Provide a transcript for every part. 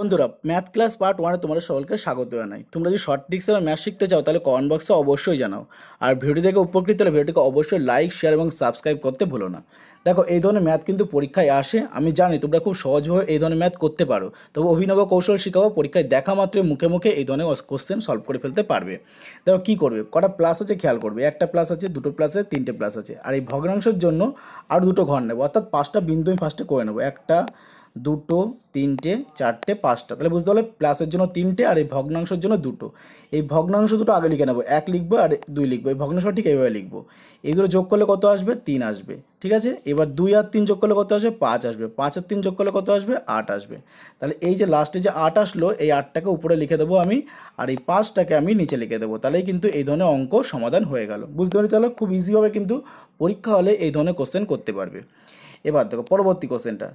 বন্ধুরা math class part ওয়ানে তোমাদের সকলকে স্বাগত জানাই তোমরা যদি শর্ট ট্রিক্স এবং ম্যাথ শিখতে চাও তাহলে কমেন্ট বক্সে অবশ্যই জানাও আর ভিডিও দেখে উপকৃত হলে ভিডিওটিকে অবশ্যই লাইক শেয়ার এবং সাবস্ক্রাইব করতে ভুলো না দেখো এই ধরনের ম্যাথ কিন্তু পরীক্ষায় আসে আমি জানি তোমরা খুব সহজভাবে এই ধরনের ম্যাথ করতে পারো তবে অভিনব কৌশল শেখাবো পরীক্ষায় দেখা মাত্রই মুখে মুখে এই ধরনের কোশ্চেন সলভ করে ফেলতে পারবে দেখো কী করবে কটা প্লাস আছে খেয়াল করবে একটা প্লাস আছে দুটো প্লাস আছে তিনটে প্লাস আছে আর এই ভগ্নাংশের জন্য আরও দুটো ঘর নেবো অর্থাৎ পাঁচটা বিন্দু আমি ফার্স্টে করে নেবো একটা দুটো তিনটে চারটে পাঁচটা তাহলে বুঝতে পারলে প্লাসের জন্য তিনটে আর এই ভগ্নাংশের জন্য দুটো এই ভগ্নাংশ দুটো আগে লিখে নেবো এক লিখবো আর দুই লিখবো এই ভগ্নাংশ ঠিক এইভাবে লিখবো এই দুটো যোগ করলে কত আসবে তিন আসবে ঠিক আছে এবার দুই আর তিন যোগ করলে কত আসবে পাঁচ আসবে পাঁচ আর তিন যোগ করলে কত আসবে আট আসবে তাহলে এই যে লাস্টে যে আট আসলো এই আটটাকে উপরে লিখে দেবো আমি আর এই পাঁচটাকে আমি নিচে লিখে দেবো তাহলেই কিন্তু এই ধরনের অঙ্ক সমাধান হয়ে গেল বুঝতে পারি তাহলে খুব ইজিভাবে কিন্তু পরীক্ষা হলে এই ধরনের কোশ্চেন করতে পারবে এবার দেখো পরবর্তী কোশ্চেনটা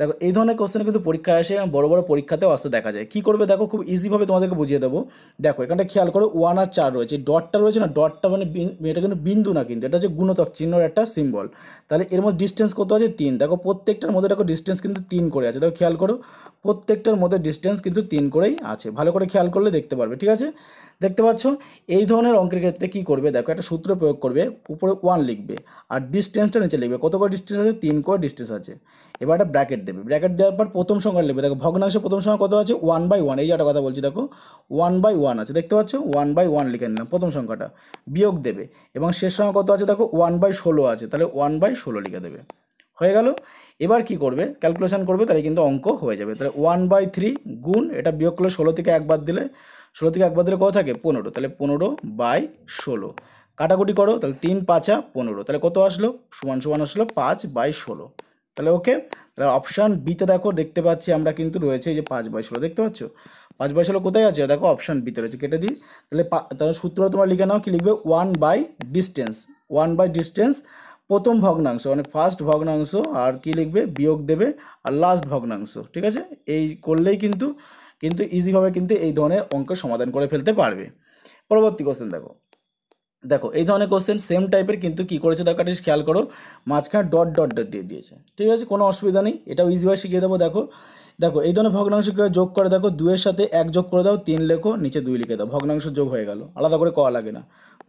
দেখো এই ধরনের কোশ্চেন কিন্তু পরীক্ষায় আসে এবং বড় বড় পরীক্ষাতেও আসতে দেখা যায় কী করবে দেখো খুব ইজিভাবে তোমাদেরকে বুঝিয়ে দেবো দেখো এখানটা খেয়াল করো ওয়ান আর চার রয়েছে ডটটা রয়েছে না ডটটা মানে এটা কিন্তু বিন্দু না কিন্তু এটা হচ্ছে গুণতক চিহ্নর একটা সিম্বল তাহলে এর মধ্যে ডিস্টেন্স কত আছে তিন দেখো প্রত্যেকটার মধ্যে দেখো ডিস্টেন্স কিন্তু তিন করে আছে দেখো খেয়াল করো প্রত্যেকটার মধ্যে ডিস্টেন্স কিন্তু তিন করেই আছে ভালো করে খেয়াল করলে দেখতে পারবে ঠিক আছে দেখতে পাচ্ছ এই ধরনের অঙ্কের ক্ষেত্রে কী করবে দেখো একটা সূত্র প্রয়োগ করবে উপরে ওয়ান লিখবে আর ডিস্টেন্সটা নিচে লিখবে কত করে ডিস্টেন্স আছে তিন করে ডিস্টেন্স আছে এবার একটা ব্র্যাকেট দেবে ব্র্যাকেট দেওয়ার পর প্রথম সংখ্যা লেবে দেখো ভগ্নাংশে প্রথম সংখ্যা কত আছে ওয়ান বাই ওয়ান এই একটা কথা বলছি দেখো ওয়ান বাই ওয়ান আছে দেখতে পাচ্ছ ওয়ান বাই ওয়ান লিখে নিলাম প্রথম সংখ্যাটা বিয়োগ দেবে এবং শেষ সংখ্যা কত আছে দেখো ওয়ান বাই ষোলো আছে তাহলে ওয়ান বাই ষোলো লিখে দেবে হয়ে গেল এবার কি করবে ক্যালকুলেশান করবে তাহলে কিন্তু অঙ্ক হয়ে যাবে তাহলে ওয়ান বাই থ্রি গুণ এটা বিয়োগ করলে ষোলো থেকে একবার দিলে ষোলো থেকে একবার দিলে কত থাকে পনেরো তাহলে পনেরো বাই ষোলো কাটাকুটি করো তাহলে তিন পাঁচা পনেরো তাহলে কত আসলো সমান সমান আসলো পাঁচ বাই ষোলো তাহলে ওকে তাহলে অপশান বিতে দেখো দেখতে পাচ্ছি আমরা কিন্তু রয়েছে এই যে পাঁচ বয়স হলো দেখতে পাচ্ছ পাঁচ বয়স হলো কোথায় আছে দেখো অপশান বিতে রয়েছে কেটে দিই তাহলে তাহলে সূত্র তোমার লিখে নাও কি লিখবে one by distance one by distance প্রথম ভগ্নাংশ মানে ফার্স্ট ভগ্নাংশ আর কি লিখবে বিয়োগ দেবে আর লাস্ট ভগ্নাংশ ঠিক আছে এই করলেই কিন্তু কিন্তু ইজিভাবে কিন্তু এই ধরনের অঙ্কের সমাধান করে ফেলতে পারবে পরবর্তী কোশ্চেন দেখো দেখো এই ধরনের কোশ্চেন সেম টাইপের কিন্তু কী করেছে দেখো একটা খেয়াল করো মাঝখানে ডট ডট ডট দিয়ে দিয়েছে ঠিক আছে কোনো অসুবিধা নেই এটাও ইজিভাবে শিখিয়ে দেবো দেখো দেখো এই ধরনের ভগ্নাংশ কীভাবে যোগ করে দেখো দুয়ের সাথে এক যোগ করে দাও তিন লেখো নিচে দুই লিখে দাও ভগ্নাংশ যোগ হয়ে গেল আলাদা করে কয়া লাগে না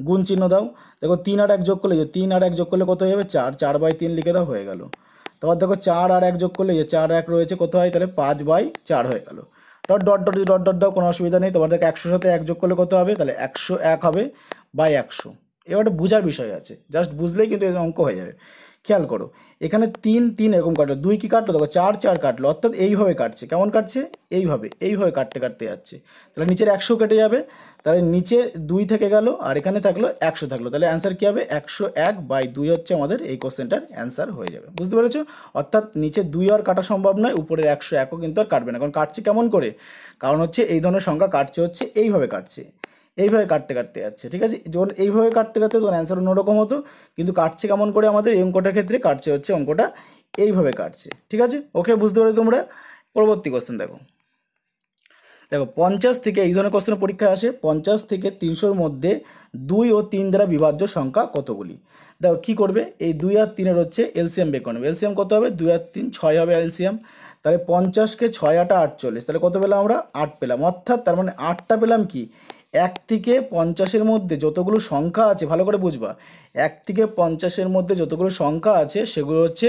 গুণ চিহ্ন দাও দেখো তিন আর এক যোগ করলে যে তিন আর এক যোগ করলে কত হয়ে যাবে চার চার বাই তিন লিখে দাও হয়ে গেল তারপর দেখো চার আর এক যোগ করলে যে চার এক রয়েছে কত হয় তাহলে পাঁচ বাই চার হয়ে গেলো dot dot dot dot dot দাও কোনো অসুবিধা নেই তোমাদেরকে একশোর সাথে এক যোগ করলে কত হবে তাহলে একশো এক হবে বাই একশো এবার বোঝার বিষয় আছে জাস্ট বুঝলেই কিন্তু অঙ্ক হয়ে যাবে খেয়াল করো এখানে তিন তিন এরকম কাটলো দুই কি কাটলো দেখো চার চার কাটলো অর্থাৎ এইভাবে কাটছে কেমন কাটছে এইভাবে এইভাবে কাটতে কাটতে যাচ্ছে তাহলে নিচের একশো কেটে যাবে তাহলে নিচে দুই থেকে গেল আর এখানে থাকলো একশো থাকলো তাহলে অ্যান্সার কী হবে একশো এক বাই দুই হচ্ছে আমাদের এই কোশ্চেনটার অ্যান্সার হয়ে যাবে বুঝতে পেরেছো অর্থাৎ নিচে দুই আর কাটা সম্ভব নয় উপরের একশো একও কিন্তু আর কাটবে না কারণ কাটছে কেমন করে কারণ হচ্ছে এই ধরনের সংখ্যা কাটছে হচ্ছে এইভাবে কাটছে এইভাবে কাটতে কাটতে যাচ্ছে ঠিক আছে যখন এইভাবে কাটতে কাটতে তখন অ্যান্সার অন্যরকম হতো কিন্তু কাটছে কেমন করে আমাদের এই অঙ্কটার ক্ষেত্রে কাটছে হচ্ছে অঙ্কটা এইভাবে কাটছে ঠিক আছে ওকে বুঝতে পারলে তোমরা পরবর্তী কোশ্চেন দেখো দেখো পঞ্চাশ থেকে এই ধরনের কোশ্চেন পরীক্ষায় আসে পঞ্চাশ থেকে তিনশোর মধ্যে দুই ও তিন দ্বারা বিভাজ্য সংখ্যা কতগুলি দেখো কী করবে এই দুই আর তিনের হচ্ছে এলসিএম বের করবে এলসিএম কত হবে দুই আর তিন ছয় হবে এলসিএম তাহলে পঞ্চাশকে ছয় আটা আটচল্লিশ তাহলে কত পেলাম আমরা আট পেলাম অর্থাৎ তার মানে আটটা পেলাম কি এক থেকে পঞ্চাশের মধ্যে যতগুলো সংখ্যা আছে ভালো করে বুঝবা এক থেকে পঞ্চাশের মধ্যে যতগুলো সংখ্যা আছে সেগুলো হচ্ছে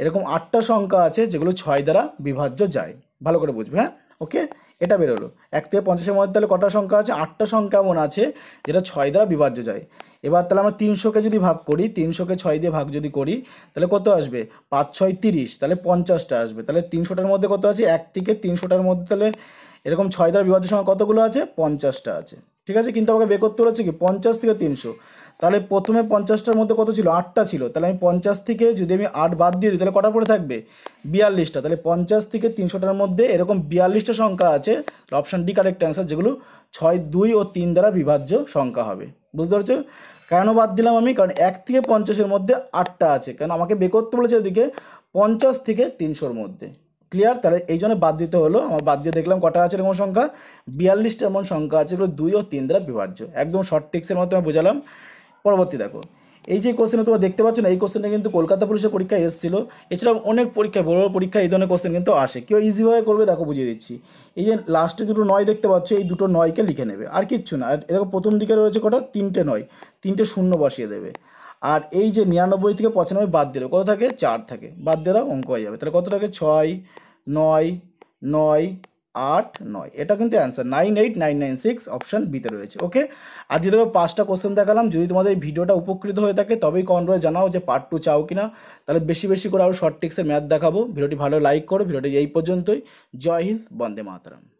এরকম আটটা সংখ্যা আছে যেগুলো ছয় দ্বারা বিভাজ্য যায় ভালো করে বুঝবে হ্যাঁ ওকে এটা বেরোলো এক থেকে পঞ্চাশের মধ্যে তাহলে কটা সংখ্যা আছে আটটা সংখ্যা এমন আছে যেটা ছয় দ্বারা বিভাজ্য যায় এবার তাহলে আমরা তিনশোকে যদি ভাগ করি তিনশোকে ছয় দিয়ে ভাগ যদি করি তাহলে কত আসবে পাঁচ ছয় তিরিশ তাহলে পঞ্চাশটা আসবে তাহলে তিনশোটার মধ্যে কত আছে এক থেকে তিনশোটার মধ্যে তাহলে এরকম ছয় দ্বারা বিভাজ্য সংখ্যা কতগুলো আছে পঞ্চাশটা আছে ঠিক আছে কিন্তু আমাকে বের করতে বলেছে কি পঞ্চাশ থেকে তিনশো তাহলে প্রথমে পঞ্চাশটার মধ্যে কত ছিল আটটা ছিল তাহলে আমি পঞ্চাশ থেকে যদি আমি আট বাদ দিয়ে দিই তাহলে কটা পড়ে থাকবে বিয়াল্লিশটা তাহলে পঞ্চাশ থেকে তিনশোটার মধ্যে এরকম বিয়াল্লিশটা সংখ্যা আছে অপশান ডি কারেক্ট অ্যান্সার যেগুলো ছয় দুই ও তিন দ্বারা বিভাজ্য সংখ্যা হবে বুঝতে পারছো কেন বাদ দিলাম আমি কারণ এক থেকে পঞ্চাশের মধ্যে আটটা আছে কারণ আমাকে বেকত্ব করতে বলেছে এদিকে পঞ্চাশ থেকে তিনশোর মধ্যে ক্লিয়ার তাহলে এই জন্য বাদ দিতে হলো আমার বাদ দিয়ে দেখলাম কটা আছে এরকম সংখ্যা বিয়াল্লিশটা এমন সংখ্যা আছে এগুলো দুই ও তিন দ্বারা বিভাজ্য একদম শর্ট টিক্সের মাধ্যমে বোঝালাম পরবর্তী দেখো এই যে কোশ্চেন তোমরা দেখতে পাচ্ছ না এই কোশ্চেনটা কিন্তু কলকাতা পুলিশের পরীক্ষায় এসেছিল এছাড়াও অনেক পরীক্ষা বড় পরীক্ষা এই ধরনের কোশ্চেন কিন্তু আসে কেউ ইজিভাবে করবে দেখো বুঝিয়ে দিচ্ছি এই যে লাস্টে দুটো নয় দেখতে পাচ্ছ এই দুটো নয়কে লিখে নেবে আর কিচ্ছু না আর দেখো প্রথম দিকে রয়েছে কটা তিনটে নয় তিনটে শূন্য বসিয়ে দেবে আর এই যে নিরানব্বই থেকে পঁচানব্বই বাদ দিলে কত থাকে চার থাকে বাদ দিয়ে অঙ্ক হয়ে যাবে তাহলে কত থাকে ছয় নয় নয় আট নয় এটা কিন্তু answer nine eight nine nine six option বিতে রয়েছে ওকে আজকে দেখো পাঁচটা কোশ্চেন দেখালাম যদি তোমাদের ভিডিওটা উপকৃত হয়ে থাকে তবেই কনরয়ে জানাও যে পার্ট টু চাও কিনা তাহলে বেশি বেশি করে আরও শর্ট টিক্সের ম্যাথ দেখাবো ভিডিওটি ভালো লাইক করো ভিডিওটি এই পর্যন্তই জয় হিন্দ বন্দে মাতারাম